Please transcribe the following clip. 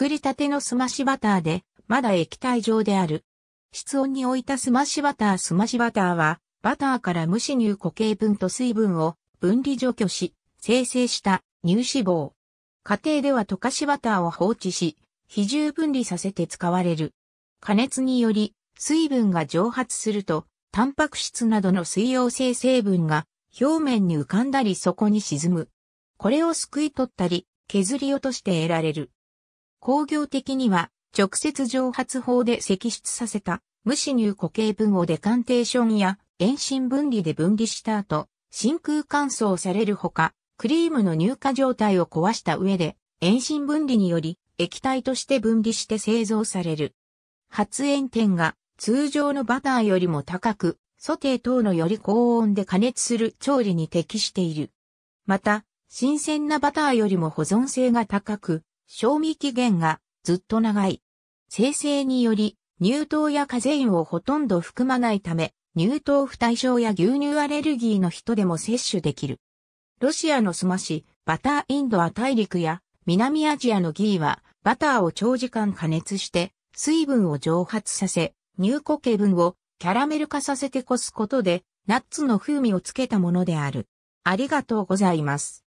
作りたてのすましバターで、まだ液体状である。室温に置いたすましバターすましバターは、バターから無視乳固形分と水分を分離除去し、生成した乳脂肪。家庭では溶かしバターを放置し、比重分離させて使われる。加熱により、水分が蒸発すると、タンパク質などの水溶性成分が表面に浮かんだりそこに沈む。これをすくい取ったり、削り落として得られる。工業的には、直接蒸発法で析出させた、無視入固形分をデカンテーションや遠心分離で分離した後、真空乾燥されるほか、クリームの乳化状態を壊した上で、遠心分離により液体として分離して製造される。発煙点が通常のバターよりも高く、ソテー等のより高温で加熱する調理に適している。また、新鮮なバターよりも保存性が高く、賞味期限がずっと長い。生成により、乳糖やカゼインをほとんど含まないため、乳糖不対症や牛乳アレルギーの人でも摂取できる。ロシアのスマシ、バターインドア大陸や南アジアのギーは、バターを長時間加熱して、水分を蒸発させ、乳固形分をキャラメル化させてこすことで、ナッツの風味をつけたものである。ありがとうございます。